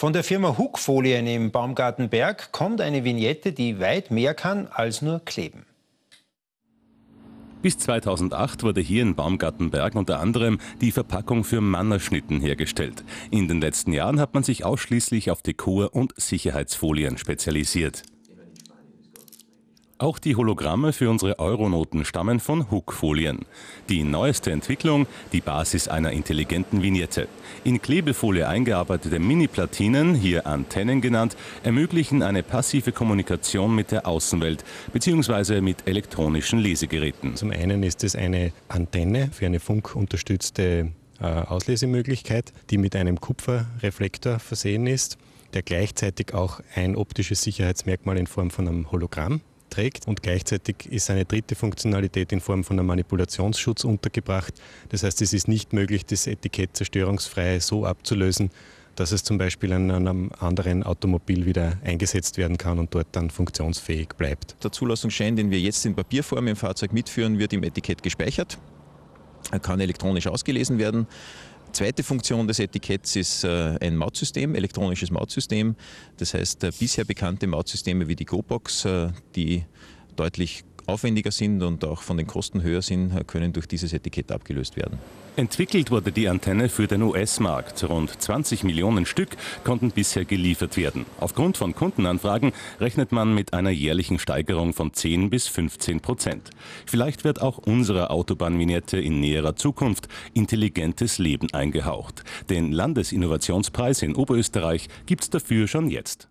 Von der Firma Huckfolien im Baumgartenberg kommt eine Vignette, die weit mehr kann als nur kleben. Bis 2008 wurde hier in Baumgartenberg unter anderem die Verpackung für Mannerschnitten hergestellt. In den letzten Jahren hat man sich ausschließlich auf Dekor- und Sicherheitsfolien spezialisiert. Auch die Hologramme für unsere Euronoten stammen von Hookfolien. Die neueste Entwicklung, die Basis einer intelligenten Vignette. In Klebefolie eingearbeitete Mini-Platinen, hier Antennen genannt, ermöglichen eine passive Kommunikation mit der Außenwelt bzw. mit elektronischen Lesegeräten. Zum einen ist es eine Antenne für eine funkunterstützte äh, Auslesemöglichkeit, die mit einem Kupferreflektor versehen ist der gleichzeitig auch ein optisches Sicherheitsmerkmal in Form von einem Hologramm trägt. Und gleichzeitig ist eine dritte Funktionalität in Form von einem Manipulationsschutz untergebracht. Das heißt, es ist nicht möglich, das Etikett zerstörungsfrei so abzulösen, dass es zum Beispiel an einem anderen Automobil wieder eingesetzt werden kann und dort dann funktionsfähig bleibt. Der Zulassungsschein, den wir jetzt in Papierform im Fahrzeug mitführen, wird im Etikett gespeichert. Er kann elektronisch ausgelesen werden. Zweite Funktion des Etiketts ist äh, ein Mautsystem, elektronisches Mautsystem. Das heißt, äh, bisher bekannte Mautsysteme wie die GoBox, äh, die deutlich aufwendiger sind und auch von den Kosten höher sind, können durch dieses Etikett abgelöst werden. Entwickelt wurde die Antenne für den US-Markt. Rund 20 Millionen Stück konnten bisher geliefert werden. Aufgrund von Kundenanfragen rechnet man mit einer jährlichen Steigerung von 10 bis 15 Prozent. Vielleicht wird auch unserer Autobahnvignette in näherer Zukunft intelligentes Leben eingehaucht. Den Landesinnovationspreis in Oberösterreich gibt es dafür schon jetzt.